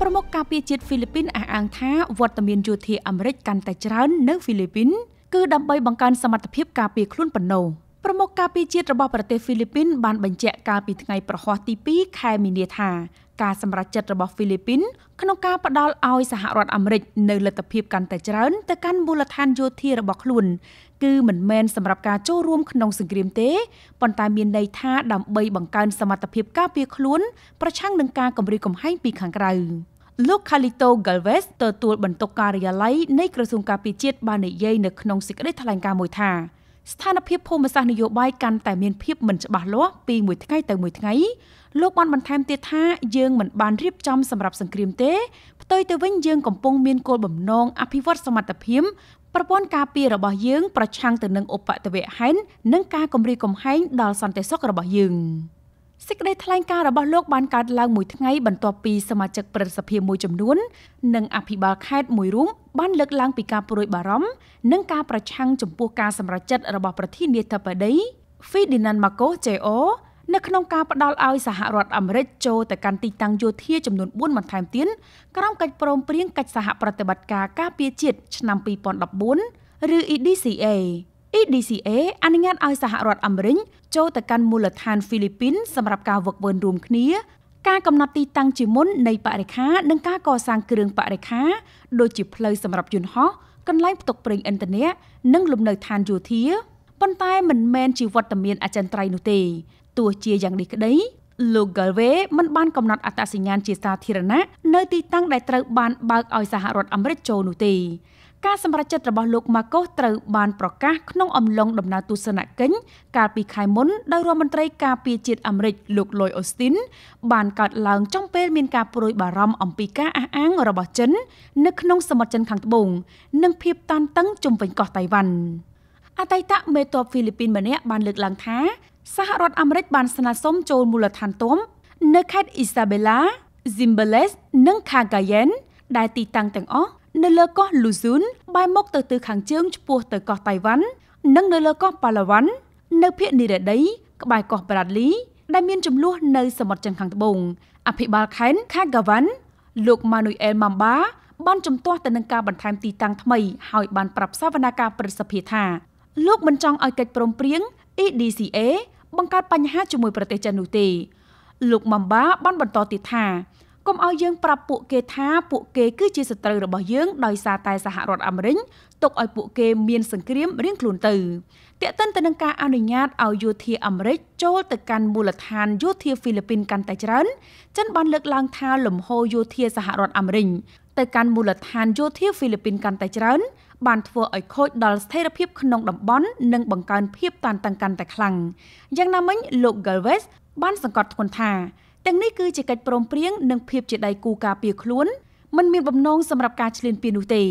ប្រមុខការពារជាតិហ្វីលីពីនអះអាងថាវត្តមានយោធាអាមេរិកកាន់តែច្រើននៅហ្វីលីពីនគឺដើម្បីបង្កើនសមត្ថភាពការពារខ្លួនប៉ុណ្ណោះ។ប្រមុខការពារជាតិរបស់ប្រទេសហ្វីលីពីនបានបញ្ជាក់កាលពីថ្ងៃប្រហ័សទី2ខែមីនាថាការសម្រេចចិត្តរបស់ហ្វីលីពីនក្នុងការផ្ដល់ឲ្យសហរដ្ឋអាមេរិកនៅលទ្ធភាពកាន់តែច្រើនទៅកាន់មូលដ្ឋានយោធារបស់ខ្លួន គឺមិនមែនសម្រាប់ការចូលរួមក្នុងសង្គ្រាមទេប៉ុន្តែមានន័យថាដើម្បីបង្កើនសមត្ថភាពការពារខ្លួនប្រឆាំងនឹងការគំរាមកំហែងពីខាងក្រៅលោក Calito Galvez ទទួលបន្ទុកការិយាល័យនៃក្រសួងការពារជាតិបាននិយាយនៅក្នុងសេចក្តីថ្លែងការណ៍មួយថាស្ថានភាពភូមិសាស្ត្រនយោបាយកាន់តែមានភាពមិនច្បាស់លាស់ពីមួយថ្ងៃទៅមួយថ្ងៃលោកបានបន្ថែមទៀតថាយើងមិនបានរៀបចំសម្រាប់សង្គ្រាមទេផ្ទុយទៅវិញយើងកំពុងមានគោលបំណងអភិវឌ្ឍសមត្ថភាពប្រព័ន្ធការពាររបស់យើងប្រឆាំងទៅនឹងឧបតវៈហេននិងការគំរាមកំហែងដល់សន្តិសុខរបស់យើង។សេចក្តីថ្លែងការណ៍របស់លោកបានកើតឡើងមួយថ្ងៃបន្ទាប់ពីសមាជិកប្រសិទ្ធភាពមួយចំនួន និងអភិបាលខេត្តមួយរូបបានលើកឡើងពីការព្រួយបារម្ភនិងការប្រឆាំងចំពោះការសម្រេចចិត្តរបស់ប្រធានាធិបតី Ferdinand Marcos Jr នៅក្នុងការផ្ដល់ឲ្យសហរដ្ឋអាមេរិកចូលទៅកាន់ទីតាំងយោធាចំនួន4បន្ថែមទៀតក្រោមកិច្ចព្រមព្រៀងកិច្ចសហប្រតិបត្តិការការពារជាតិឆ្នាំ2014ឬ EDCA EDCA អនុញ្ញាតឲ្យសហរដ្ឋអាមេរិកចូលទៅកាន់មូលដ្ឋានហ្វីលីពីនសម្រាប់ការវឹកវើរួមគ្នា ការកំណត់ទីតាំងជាមុននៃបរិខានិងការកសាងគ្រឿងបរិខាដូចជាផ្លូវសម្រាប់យន្តហោះកន្លែងផ្ទុកប្រេងឥន្ធនៈនិងលំនៅឋានយោធាប៉ុន្តែមិនមែនជាវត្តមានអចិន្ត្រៃយ៍នោះទេទោះជាយ៉ាងនេះក្តីលោក Galway មិនបានកំណត់អត្តសញ្ញាណជាសាធារណៈនៅទីតាំងដែលត្រូវបានបើកឲ្យសហរដ្ឋអាមេរិកចូលនោះទេការសម្រេចចិត្តរបស់លោកម៉ាកូសត្រូវបានប្រកាសក្នុងអំឡុងដំណើរទស្សនកិច្ចកាលពីខែមុនដោយរដ្ឋមន្ត្រីការពារជាតិអាមេរិកលោកលយអូស្ទីនបានកើតឡើងចំពេលមានការព្រួយបារម្ភអំពីការអះអាងរបស់ចិននៅក្នុងសមុទ្រចិនខាងត្បូងនិងភាពតានតឹងជុំវិញកោះតៃវ៉ាន់អតីតមេតបហ្វីលីពីនម្នាក់បានលើកឡើងថាសហរដ្ឋអាមេរិកបានស្នើសុំចូលមូលដ្ឋានទុំនៅខេត្តអ៊ីសាបេឡា Zimbales និង Cagayan ដែលទីតាំងទាំងអស់នៅលើកោះលូស៊ុនបែរមុខទៅទិសខាងជើងឆ្ពោះទៅកោះតៃវ៉ាន់និងនៅលើកោះប៉ាឡាវ៉ាន់នៅភូមិនិរដីក្បែរកោះប្រាតលីដែលមានចំនួននៅសមុទ្រចិនខាងត្បូងអភិបាលខេត្តខាហ្កាវ៉ាន់លោកម៉ានុយអែលម៉ាំបាបានជំទាស់ទៅនឹងការបន្ថែមទីតាំងថ្មី ហើយបានប្រាប់សាវនាការប្រសិទ្ធិថាលោកមិនចង់ឲ្យកិច្ចព្រមព្រៀង EDCA បង្កើតបញ្ហាជាមួយប្រទេសចិននោះទេ លោកម៉ាំបាបានបន្តទៀតថាកុំឲ្យយើងប្រាប់ពួកគេថាពួកគេគឺជាសត្រូវរបស់យើងដោយសារតែសហរដ្ឋអាមេរិកទុកឲ្យពួកគេមានសង្គ្រាមរៀងខ្លួនទៅតែកតិនទៅនឹងការអនុញ្ញាតឲ្យយោធាអាមេរិកចូលទៅកាន់មូលដ្ឋានយោធាហ្វីលីពីនកាន់តែច្រើនចិនបានលើកឡើងថាលំហយោធាសហរដ្ឋអាមេរិកទៅកាន់មូលដ្ឋានយោធាហ្វីលីពីនកាន់តែច្រើនបានធ្វើឲ្យខូចដល់ស្ថិរភាពក្នុងតំបន់និងបង្កើនភាព តានតឹងកាន់តែខ្លាំងយ៉ាងណាមិញលោក Galvez បានសង្កត់ធ្ងន់ថាទាំងនេះគឺជាកិច្ចព្រមព្រៀងនិងភាពជាដៃគូការពារខ្លួនមិនមានបំណងសម្រាប់ការឈ្លានពាននោះទេ